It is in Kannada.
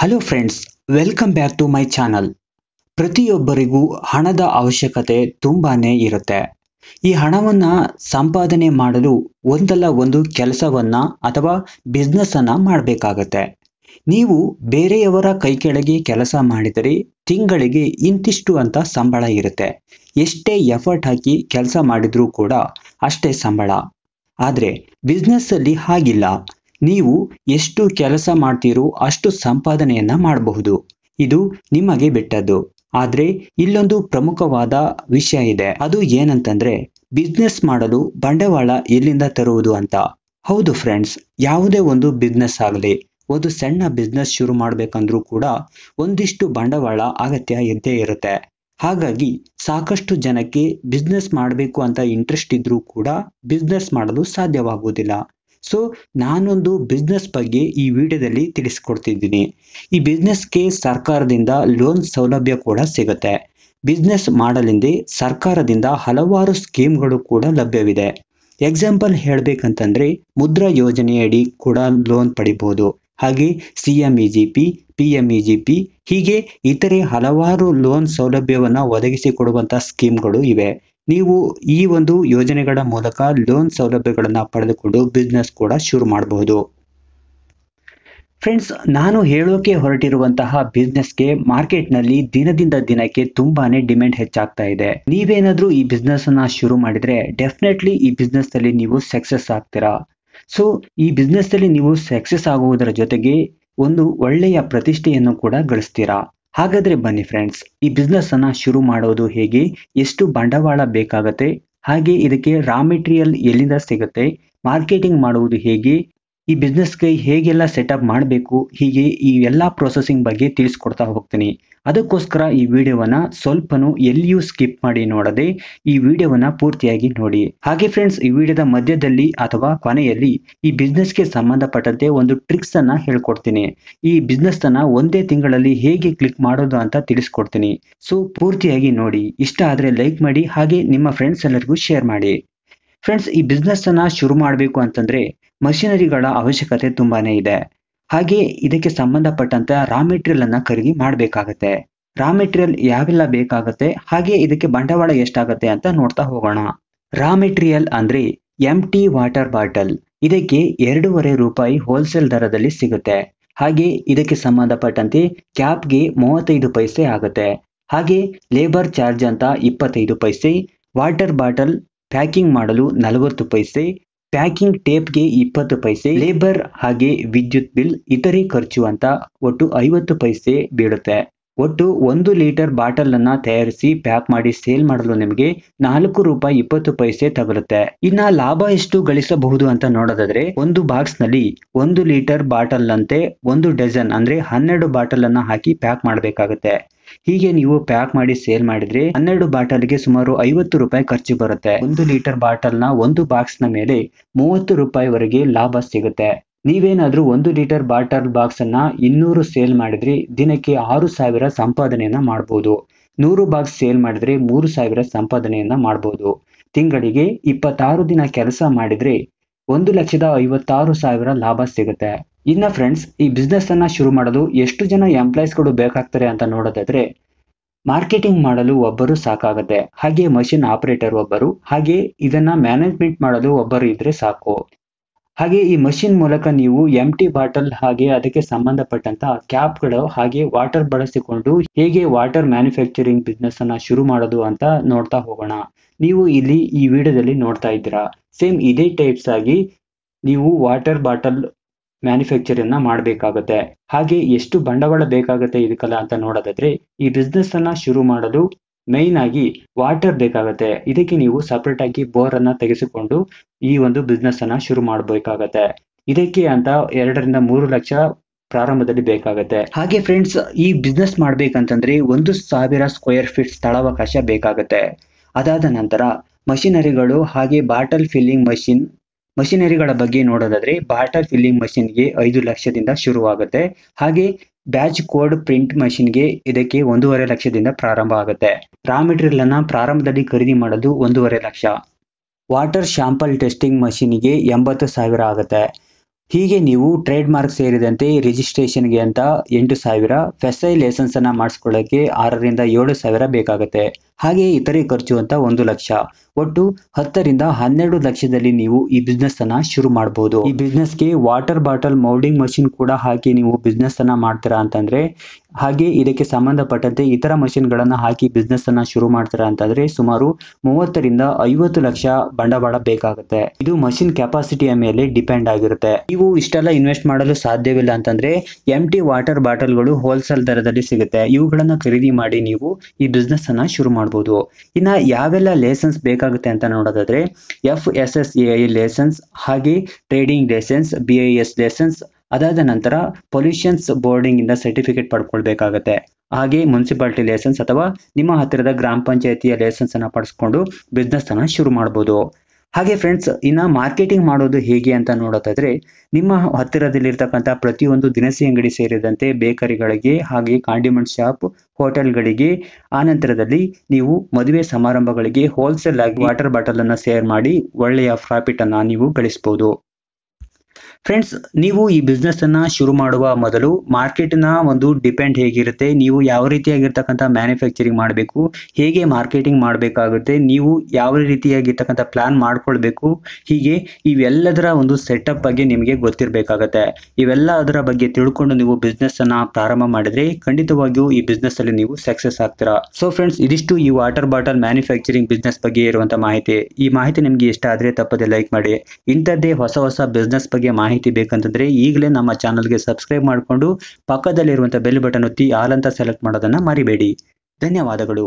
hello friends welcome back to my channel ಪ್ರತಿಯೊಬ್ಬರಿಗೂ ಹಣದ ಅವಶ್ಯಕತೆ ತುಂಬಾನೇ ಇರುತ್ತೆ ಈ ಹಣವನ್ನು ಸಂಪಾದನೆ ಮಾಡಲು ಒಂದಲ್ಲ ಒಂದು ಕೆಲಸವನ್ನ ಅಥವಾ ಬಿಸ್ನೆಸ್ಸನ್ನು ಮಾಡಬೇಕಾಗತ್ತೆ ನೀವು ಬೇರೆಯವರ ಕೈ ಕೆಳಗೆ ಕೆಲಸ ಮಾಡಿದರೆ ತಿಂಗಳಿಗೆ ಇಂತಿಷ್ಟು ಅಂತ ಸಂಬಳ ಇರುತ್ತೆ ಎಷ್ಟೇ ಎಫರ್ಟ್ ಹಾಕಿ ಕೆಲಸ ಮಾಡಿದರೂ ಕೂಡ ಅಷ್ಟೇ ಸಂಬಳ ಆದರೆ ಬಿಸ್ನೆಸ್ಸಲ್ಲಿ ಹಾಗಿಲ್ಲ ನೀವು ಎಷ್ಟು ಕೆಲಸ ಮಾಡ್ತೀರೋ ಅಷ್ಟು ಸಂಪಾದನೆಯನ್ನ ಮಾಡಬಹುದು ಇದು ನಿಮಗೆ ಬಿಟ್ಟದ್ದು ಆದರೆ ಇಲ್ಲೊಂದು ಪ್ರಮುಖವಾದ ವಿಷಯ ಇದೆ ಅದು ಏನಂತಂದ್ರೆ ಬಿಸ್ನೆಸ್ ಮಾಡಲು ಬಂಡವಾಳ ಎಲ್ಲಿಂದ ತರುವುದು ಅಂತ ಹೌದು ಫ್ರೆಂಡ್ಸ್ ಯಾವುದೇ ಒಂದು ಬಿಸ್ನೆಸ್ ಆಗಲಿ ಒಂದು ಸಣ್ಣ ಬಿಸ್ನೆಸ್ ಶುರು ಮಾಡಬೇಕಂದ್ರೂ ಕೂಡ ಒಂದಿಷ್ಟು ಬಂಡವಾಳ ಅಗತ್ಯ ಇದ್ದೇ ಇರುತ್ತೆ ಹಾಗಾಗಿ ಸಾಕಷ್ಟು ಜನಕ್ಕೆ ಬಿಸ್ನೆಸ್ ಮಾಡಬೇಕು ಅಂತ ಇಂಟ್ರೆಸ್ಟ್ ಇದ್ರೂ ಕೂಡ ಬಿಸ್ನೆಸ್ ಮಾಡಲು ಸಾಧ್ಯವಾಗುವುದಿಲ್ಲ ಸೊ ನಾನೊಂದು ಬಿಸ್ನೆಸ್ ಬಗ್ಗೆ ಈ ವಿಡಿಯೋದಲ್ಲಿ ತಿಳಿಸ್ಕೊಡ್ತಿದ್ದೀನಿ ಈ ಬಿಸ್ನೆಸ್ಗೆ ಸರ್ಕಾರದಿಂದ ಲೋನ್ ಸೌಲಭ್ಯ ಕೂಡ ಸಿಗುತ್ತೆ ಬಿಸ್ನೆಸ್ ಮಾಡಲೆಂದೇ ಸರ್ಕಾರದಿಂದ ಹಲವಾರು ಸ್ಕೀಮ್ಗಳು ಕೂಡ ಲಭ್ಯವಿದೆ ಎಕ್ಸಾಂಪಲ್ ಹೇಳಬೇಕಂತಂದರೆ ಮುದ್ರಾ ಯೋಜನೆಯಡಿ ಕೂಡ ಲೋನ್ ಪಡಿಬೋದು ಹಾಗೆ C M E G P P M E G P ಹೀಗೆ ಇತರೆ ಹಲವಾರು ಲೋನ್ ಸೌಲಭ್ಯವನ್ನು ಒದಗಿಸಿಕೊಡುವಂಥ ಸ್ಕೀಮ್ಗಳು ಇವೆ ನೀವು ಈ ಒಂದು ಯೋಜನೆಗಳ ಮೂಲಕ ಲೋನ್ ಸೌಲಭ್ಯಗಳನ್ನು ಪಡೆದುಕೊಂಡು ಬಿಸ್ನೆಸ್ ಕೂಡ ಶುರು ಮಾಡಬಹುದು ಫ್ರೆಂಡ್ಸ್ ನಾನು ಹೇಳೋಕೆ ಹೊರಟಿರುವಂತಹ ಬಿಸ್ನೆಸ್ಗೆ ಮಾರ್ಕೆಟ್ನಲ್ಲಿ ದಿನದಿಂದ ದಿನಕ್ಕೆ ತುಂಬಾನೇ ಡಿಮ್ಯಾಂಡ್ ಹೆಚ್ಚಾಗ್ತಾ ಇದೆ ನೀವೇನಾದರೂ ಈ ಬಿಸ್ನೆಸ್ ಅನ್ನ ಶುರು ಮಾಡಿದ್ರೆ ಡೆಫಿನೆಟ್ಲಿ ಈ ಬಿಸ್ನೆಸ್ ಅಲ್ಲಿ ನೀವು ಸಕ್ಸಸ್ ಆಗ್ತೀರಾ ಸೊ ಈ ಬಿಸ್ನೆಸ್ ನೀವು ಸಕ್ಸಸ್ ಆಗುವುದರ ಜೊತೆಗೆ ಒಂದು ಒಳ್ಳೆಯ ಪ್ರತಿಷ್ಠೆಯನ್ನು ಕೂಡ ಗಳಿಸ್ತೀರಾ ಹಾಗಾದ್ರೆ ಬನ್ನಿ ಫ್ರೆಂಡ್ಸ್ ಈ ಅನ್ನ ಶುರು ಮಾಡೋದು ಹೇಗೆ ಎಷ್ಟು ಬಂಡವಾಳ ಬೇಕಾಗತ್ತೆ ಹಾಗೆ ಇದಕ್ಕೆ ರಾ ಮೆಟೀರಿಯಲ್ ಎಲ್ಲಿಂದ ಸಿಗುತ್ತೆ ಮಾರ್ಕೆಟಿಂಗ್ ಮಾಡುವುದು ಹೇಗೆ ಈ ಬಿಸ್ನೆಸ್ಗೆ ಹೇಗೆಲ್ಲ ಸೆಟಪ್ ಮಾಡಬೇಕು ಹೀಗೆ ಈ ಎಲ್ಲ ಪ್ರೊಸೆಸಿಂಗ್ ಬಗ್ಗೆ ತಿಳಿಸ್ಕೊಡ್ತಾ ಹೋಗ್ತೀನಿ ಅದಕ್ಕೋಸ್ಕರ ಈ ವಿಡಿಯೋವನ್ನ ಸ್ವಲ್ಪನೂ ಎಲ್ಲಿಯೂ ಸ್ಕಿಪ್ ಮಾಡಿ ನೋಡದೆ ಈ ವಿಡಿಯೋವನ್ನ ಪೂರ್ತಿಯಾಗಿ ನೋಡಿ ಹಾಗೆ ಫ್ರೆಂಡ್ಸ್ ಈ ವಿಡಿಯೋದ ಮಧ್ಯದಲ್ಲಿ ಅಥವಾ ಕೊನೆಯಲ್ಲಿ ಈ ಬಿಸ್ನೆಸ್ಗೆ ಸಂಬಂಧಪಟ್ಟಂತೆ ಒಂದು ಟ್ರಿಕ್ಸ್ ಅನ್ನ ಹೇಳ್ಕೊಡ್ತೀನಿ ಈ ಬಿಸ್ನೆಸ್ ಅನ್ನ ಒಂದೇ ತಿಂಗಳಲ್ಲಿ ಹೇಗೆ ಕ್ಲಿಕ್ ಮಾಡೋದು ಅಂತ ತಿಳಿಸ್ಕೊಡ್ತೀನಿ ಸೊ ಪೂರ್ತಿಯಾಗಿ ನೋಡಿ ಇಷ್ಟ ಆದ್ರೆ ಲೈಕ್ ಮಾಡಿ ಹಾಗೆ ನಿಮ್ಮ ಫ್ರೆಂಡ್ಸ್ ಎಲ್ಲರಿಗೂ ಶೇರ್ ಮಾಡಿ ಫ್ರೆಂಡ್ಸ್ ಈ ಬಿಸ್ನೆಸ್ ಅನ್ನ ಶುರು ಮಾಡಬೇಕು ಅಂತಂದ್ರೆ ಮಷಿನರಿಗಳ ಅವಶ್ಯಕತೆ ತುಂಬಾನೇ ಇದೆ ಹಾಗೆ ಇದಕ್ಕೆ ಸಂಬಂಧಪಟ್ಟಂತ ರಾ ಮೆಟೀರಿಯಲ್ ಅನ್ನ ಖರೀದಿ ಮಾಡಬೇಕಾಗತ್ತೆ ರಾ ಮೆಟೀರಿಯಲ್ ಯಾವೆಲ್ಲ ಬೇಕಾಗುತ್ತೆ ಹಾಗೆ ಇದಕ್ಕೆ ಬಂಡವಾಳ ಎಷ್ಟಾಗುತ್ತೆ ಅಂತ ನೋಡ್ತಾ ಹೋಗೋಣ ರಾ ಮೆಟೀರಿಯಲ್ ಅಂದ್ರೆ ಎಂ ಟಿ ವಾಟರ್ ಬಾಟಲ್ ಇದಕ್ಕೆ ಎರಡೂವರೆ ರೂಪಾಯಿ ಹೋಲ್ಸೇಲ್ ದರದಲ್ಲಿ ಸಿಗುತ್ತೆ ಹಾಗೆ ಇದಕ್ಕೆ ಸಂಬಂಧಪಟ್ಟಂತೆ ಕ್ಯಾಪ್ಗೆ ಮೂವತ್ತೈದು ಪೈಸೆ ಆಗುತ್ತೆ ಹಾಗೆ ಲೇಬರ್ ಚಾರ್ಜ್ ಅಂತ ಇಪ್ಪತ್ತೈದು ಪೈಸೆ ವಾಟರ್ ಬಾಟಲ್ ಪ್ಯಾಕಿಂಗ್ ಮಾಡಲು ನಲವತ್ತು ಪೈಸೆ ಪ್ಯಾಕಿಂಗ್ ಟೇಪ್ಗೆ ಇಪ್ಪತ್ತು ಪೈಸೆ ಲೇಬರ್ ಹಾಗೆ ವಿದ್ಯುತ್ ಬಿಲ್ ಇತರೆ ಖರ್ಚು ಅಂತ ಒಟ್ಟು ಐವತ್ತು ಪೈಸೆ ಬೀಳುತ್ತೆ ಒಟ್ಟು ಒಂದು ಲೀಟರ್ ಬಾಟಲ್ ಅನ್ನ ತಯಾರಿಸಿ ಪ್ಯಾಕ್ ಮಾಡಿ ಸೇಲ್ ಮಾಡಲು ನಿಮಗೆ ನಾಲ್ಕು ರೂಪಾಯಿ ಇಪ್ಪತ್ತು ಪೈಸೆ ತಗಲುತ್ತೆ ಇನ್ನ ಲಾಭ ಎಷ್ಟು ಗಳಿಸಬಹುದು ಅಂತ ನೋಡೋದಾದ್ರೆ ಒಂದು ಬಾಕ್ಸ್ ನಲ್ಲಿ ಒಂದು ಲೀಟರ್ ಬಾಟಲ್ ನಂತೆ ಒಂದು ಡಜನ್ ಅಂದ್ರೆ ಹನ್ನೆರಡು ಬಾಟಲ್ ಅನ್ನ ಹಾಕಿ ಪ್ಯಾಕ್ ಮಾಡಬೇಕಾಗುತ್ತೆ ಹೀಗೆ ನೀವು ಪ್ಯಾಕ್ ಮಾಡಿ ಸೇಲ್ ಮಾಡಿದ್ರೆ ಹನ್ನೆರಡು ಗೆ ಸುಮಾರು ಐವತ್ತು ರೂಪಾಯಿ ಖರ್ಚು ಬರುತ್ತೆ ಒಂದು ಲೀಟರ್ ಬಾಟಲ್ ನ ಒಂದು ಬಾಕ್ಸ್ ನ ಮೇಲೆ ಮೂವತ್ತು ರೂಪಾಯಿವರೆಗೆ ಲಾಭ ಸಿಗುತ್ತೆ ನೀವೇನಾದರೂ ಒಂದು ಲೀಟರ್ ಬಾಟಲ್ ಬಾಕ್ಸನ್ನು ಇನ್ನೂರು ಸೇಲ್ ಮಾಡಿದ್ರೆ ದಿನಕ್ಕೆ ಆರು ಸಾವಿರ ಸಂಪಾದನೆಯನ್ನು ಮಾಡ್ಬೋದು ನೂರು ಬಾಕ್ಸ್ ಸೇಲ್ ಮಾಡಿದ್ರೆ ಮೂರು ಸಾವಿರ ಸಂಪಾದನೆಯನ್ನು ಮಾಡ್ಬೋದು ತಿಂಗಳಿಗೆ ಇಪ್ಪತ್ತಾರು ದಿನ ಕೆಲಸ ಮಾಡಿದರೆ ಒಂದು ಲಕ್ಷದ ಐವತ್ತಾರು ಸಾವಿರ ಲಾಭ ಸಿಗುತ್ತೆ ಇನ್ನು ಫ್ರೆಂಡ್ಸ್ ಈ ಬಿಸ್ನೆಸ್ಸನ್ನು ಶುರು ಮಾಡಲು ಎಷ್ಟು ಜನ ಎಂಪ್ಲಾಯೀಸ್ಗಳು ಬೇಕಾಗ್ತಾರೆ ಅಂತ ನೋಡೋದಾದರೆ ಮಾರ್ಕೆಟಿಂಗ್ ಮಾಡಲು ಒಬ್ಬರು ಸಾಕಾಗುತ್ತೆ ಹಾಗೆ ಮಷಿನ್ ಆಪರೇಟರ್ ಒಬ್ಬರು ಹಾಗೆ ಇದನ್ನ ಮ್ಯಾನೇಜ್ಮೆಂಟ್ ಮಾಡಲು ಒಬ್ಬರು ಇದ್ರೆ ಸಾಕು ಹಾಗೆ ಈ ಮಷಿನ್ ಮೂಲಕ ನೀವು ಎಂ ಟಿ ಬಾಟಲ್ ಹಾಗೆ ಅದಕ್ಕೆ ಸಂಬಂಧಪಟ್ಟಂತಹ ಗಳು ಹಾಗೆ ವಾಟರ್ ಬಳಸಿಕೊಂಡು ಹೇಗೆ ವಾಟರ್ ಮ್ಯಾನುಫ್ಯಾಕ್ಚರಿಂಗ್ ಬಿಸ್ನೆಸ್ ಅನ್ನ ಶುರು ಮಾಡೋದು ಅಂತ ನೋಡ್ತಾ ಹೋಗೋಣ ನೀವು ಇಲ್ಲಿ ಈ ವಿಡಿಯೋದಲ್ಲಿ ನೋಡ್ತಾ ಇದ್ದೀರಾ ಸೇಮ್ ಇದೇ ಟೈಪ್ಸ್ ಆಗಿ ನೀವು ವಾಟರ್ ಬಾಟಲ್ ನ ಮಾಡಬೇಕಾಗುತ್ತೆ ಹಾಗೆ ಎಷ್ಟು ಬಂಡವಾಳ ಬೇಕಾಗುತ್ತೆ ಇದಕ್ಕಲ್ಲ ಅಂತ ನೋಡೋದಾದ್ರೆ ಈ ಬಿಸ್ನೆಸ್ ಅನ್ನ ಶುರು ಮಾಡಲು ಮೇನ್ ಆಗಿ ವಾಟರ್ ಬೇಕಾಗುತ್ತೆ ಇದಕ್ಕೆ ನೀವು ಸಪ್ರೇಟ್ ಆಗಿ ಬೋರ್ ಅನ್ನ ತೆಗೆಸಿಕೊಂಡು ಈ ಒಂದು ಬಿಸ್ನೆಸ್ ಅನ್ನ ಶುರು ಮಾಡಬೇಕಾಗತ್ತೆ ಇದಕ್ಕೆ ಅಂತ ಎರಡರಿಂದ ಮೂರು ಲಕ್ಷ ಪ್ರಾರಂಭದಲ್ಲಿ ಬೇಕಾಗುತ್ತೆ ಹಾಗೆ ಫ್ರೆಂಡ್ಸ್ ಈ ಬಿಸ್ನೆಸ್ ಮಾಡ್ಬೇಕಂತಂದ್ರೆ ಒಂದು ಸಾವಿರ ಸ್ಕ್ವೇರ್ ಫೀಟ್ ಸ್ಥಳಾವಕಾಶ ಬೇಕಾಗತ್ತೆ ಅದಾದ ನಂತರ ಮಷಿನರಿಗಳು ಹಾಗೆ ಬಾಟಲ್ ಫಿಲ್ಲಿಂಗ್ ಮಷಿನ್ ಮಷಿನರಿಗಳ ಬಗ್ಗೆ ನೋಡೋದಾದ್ರೆ ಬಾಟಲ್ ಫಿಲ್ಲಿಂಗ್ ಮಷಿನ್ಗೆ ಐದು ಲಕ್ಷದಿಂದ ಶುರುವಾಗುತ್ತೆ ಹಾಗೆ ಬ್ಯಾಚ್ ಕೋಡ್ ಪ್ರಿಂಟ್ ಮಷಿನ್ಗೆ ಇದಕ್ಕೆ ಒಂದೂವರೆ ಲಕ್ಷದಿಂದ ಪ್ರಾರಂಭ ಆಗುತ್ತೆ ರಾ ಮೆಟೀರಿಯಲ್ ಅನ್ನ ಪ್ರಾರಂಭದಲ್ಲಿ ಖರೀದಿ ಮಾಡೋದು ಒಂದೂವರೆ ಲಕ್ಷ ವಾಟರ್ ಶ್ಯಾಂಪಲ್ ಟೆಸ್ಟಿಂಗ್ ಮಷಿನ್ಗೆ ಎಂಬತ್ತು ಸಾವಿರ ಆಗುತ್ತೆ ಹೀಗೆ ನೀವು ಟ್ರೇಡ್ ಮಾರ್ಕ್ ಸೇರಿದಂತೆ ರಿಜಿಸ್ಟ್ರೇಷನ್ಗೆ ಅಂತ ಎಂಟು ಸಾವಿರ ಫೆಸೈ ಲೈಸೆನ್ಸ್ ಅನ್ನ ಮಾಡಿಸ್ಕೊಳ್ಳೋಕೆ ಆರರಿಂದ ಏಳು ಸಾವಿರ ಬೇಕಾಗುತ್ತೆ ಹಾಗೆ ಇತರೆ ಖರ್ಚು ಅಂತ ಒಂದು ಲಕ್ಷ ಒಟ್ಟು ಹತ್ತರಿಂದ ಹನ್ನೆರಡು ಲಕ್ಷದಲ್ಲಿ ನೀವು ಈ ಬಿಸ್ನೆಸ್ ಅನ್ನ ಶುರು ಮಾಡಬಹುದು ಈ ಗೆ ವಾಟರ್ ಬಾಟಲ್ ಮೌಲ್ಡಿಂಗ್ ಮಷಿನ್ ಕೂಡ ಹಾಕಿ ನೀವು ಬಿಸ್ನೆಸ್ ಅನ್ನ ಮಾಡ್ತೀರಾ ಅಂತಂದ್ರೆ ಹಾಗೆ ಇದಕ್ಕೆ ಸಂಬಂಧಪಟ್ಟಂತೆ ಇತರ ಮಷಿನ್ ಗಳನ್ನ ಹಾಕಿ ಬಿಸ್ನೆಸ್ ಅನ್ನ ಶುರು ಮಾಡ್ತೀರಾ ಅಂತಂದ್ರೆ ಸುಮಾರು ಮೂವತ್ತರಿಂದ ಐವತ್ತು ಲಕ್ಷ ಬಂಡವಾಳ ಬೇಕಾಗುತ್ತೆ ಇದು ಮಷಿನ್ ಕೆಪಾಸಿಟಿಯ ಮೇಲೆ ಡಿಪೆಂಡ್ ಆಗಿರುತ್ತೆ ನೀವು ಇಷ್ಟೆಲ್ಲ ಇನ್ವೆಸ್ಟ್ ಮಾಡಲು ಸಾಧ್ಯವಿಲ್ಲ ಅಂತಂದ್ರೆ ಎಂ ಟಿ ವಾಟರ್ ಬಾಟಲ್ಗಳು ಹೋಲ್ಸೇಲ್ ದರದಲ್ಲಿ ಸಿಗುತ್ತೆ ಇವುಗಳನ್ನ ಖರೀದಿ ಮಾಡಿ ನೀವು ಈ ಬಿಸ್ನೆಸ್ ಅನ್ನ ಶುರು ಮಾಡಿ ಮಾಡ್ಬೋದು ಇನ್ನು ಯಾವೆಲ್ಲ ಲೈಸೆನ್ಸ್ ಬೇಕಾಗುತ್ತೆ ಅಂತ ನೋಡೋದಾದ್ರೆ F S S A I licence ಹಾಗೆ trading licence B I S licence ಅದಾದ ನಂತರ ಪೊಲ್ಯೂಷನ್ಸ್ ಬೋರ್ಡಿಂಗ್ ಇಂದ ಸರ್ಟಿಫಿಕೇಟ್ ಪಡ್ಕೊಳ್ಬೇಕಾಗತ್ತೆ ಹಾಗೆ ಮುನ್ಸಿಪಾಲ್ಟಿ ಲೈಸೆನ್ಸ್ ಅಥವಾ ನಿಮ್ಮ ಹತ್ತಿರದ ಗ್ರಾಮ ಪಂಚಾಯಿತಿಯ ಲೈಸೆನ್ಸ್ ಅನ್ನ ಪಡಿಸ್ಕೊಂಡು ಬಿಸ್ನೆಸ್ ಅನ್ನ ಶುರು ಮಾಡ್ಬೋದು ಹಾಗೆ ಫ್ರೆಂಡ್ಸ್ ಇನ್ನ ಮಾರ್ಕೆಟಿಂಗ್ ಮಾಡೋದು ಹೇಗೆ ಅಂತ ನೋಡೋದಾದ್ರೆ ನಿಮ್ಮ ಹತ್ತಿರದಲ್ಲಿರ್ತಕ್ಕಂಥ ಪ್ರತಿಯೊಂದು ದಿನಸಿ ಅಂಗಡಿ ಸೇರಿದಂತೆ ಬೇಕರಿಗಳಿಗೆ ಹಾಗೆ ಕಾಂಡಿಮೆಂಟ್ ಶಾಪ್ ಹೋಟೆಲ್ಗಳಿಗೆ ನಂತರದಲ್ಲಿ ನೀವು ಮದುವೆ ಸಮಾರಂಭಗಳಿಗೆ ಹೋಲ್ಸೇಲ್ ಆಗಿ ವಾಟರ್ ಬಾಟಲ್ ಅನ್ನ ಸೇರ್ ಮಾಡಿ ಒಳ್ಳೆಯ ಪ್ರಾಫಿಟ್ ಅನ್ನ ನೀವು ಗಳಿಸಬಹುದು ಫ್ರೆಂಡ್ಸ್ ನೀವು ಈ ಅನ್ನ ಶುರು ಮಾಡುವ ಮೊದಲು ಮಾರ್ಕೆಟ್ ನ ಒಂದು ಡಿಪೆಂಡ್ ಹೇಗಿರುತ್ತೆ ನೀವು ಯಾವ ರೀತಿಯಾಗಿರ್ತಕ್ಕಂಥ ಮ್ಯಾನುಫ್ಯಾಕ್ಚರಿಂಗ್ ಮಾಡಬೇಕು ಹೇಗೆ ಮಾರ್ಕೆಟಿಂಗ್ ಮಾಡಬೇಕಾಗುತ್ತೆ ನೀವು ಯಾವ ರೀತಿಯಾಗಿರ್ತಕ್ಕಂಥ ಪ್ಲಾನ್ ಮಾಡ್ಕೊಳ್ಬೇಕು ಹೀಗೆ ಇವೆಲ್ಲದರ ಒಂದು ಸೆಟಪ್ ಬಗ್ಗೆ ನಿಮಗೆ ಗೊತ್ತಿರಬೇಕಾಗತ್ತೆ ಇವೆಲ್ಲ ಅದರ ಬಗ್ಗೆ ತಿಳ್ಕೊಂಡು ನೀವು ಅನ್ನ ಪ್ರಾರಂಭ ಮಾಡಿದ್ರೆ ಖಂಡಿತವಾಗಿಯೂ ಈ ಅಲ್ಲಿ ನೀವು ಸಕ್ಸಸ್ ಆಗ್ತೀರಾ ಸೊ ಫ್ರೆಂಡ್ಸ್ ಇದಿಷ್ಟು ಈ ವಾಟರ್ ಬಾಟಲ್ ಮ್ಯಾನುಫ್ಯಾಕ್ಚರಿಂಗ್ ಬಿಸ್ನೆಸ್ ಬಗ್ಗೆ ಇರುವಂತಹ ಮಾಹಿತಿ ಈ ಮಾಹಿತಿ ನಿಮಗೆ ಇಷ್ಟ ಆದ್ರೆ ತಪ್ಪದೆ ಲೈಕ್ ಮಾಡಿ ಇಂಥದ್ದೇ ಹೊಸ ಹೊಸ ಬಿಸ್ನೆಸ್ ಬಗ್ಗೆ ಮಾಹಿತಿ ಮಾಹಿತಿ ಬೇಕಂತಂದ್ರೆ ಈಗಲೇ ನಮ್ಮ ಚಾನಲ್ಗೆ ಸಬ್ಸ್ಕ್ರೈಬ್ ಮಾಡಿಕೊಂಡು ಪಕ್ಕದಲ್ಲಿರುವಂಥ ಬೆಲ್ ಬಟನ್ ಒತ್ತಿ ಆಲ್ ಅಂತ ಸೆಲೆಕ್ಟ್ ಮಾಡೋದನ್ನ ಮರಿಬೇಡಿ ಧನ್ಯವಾದಗಳು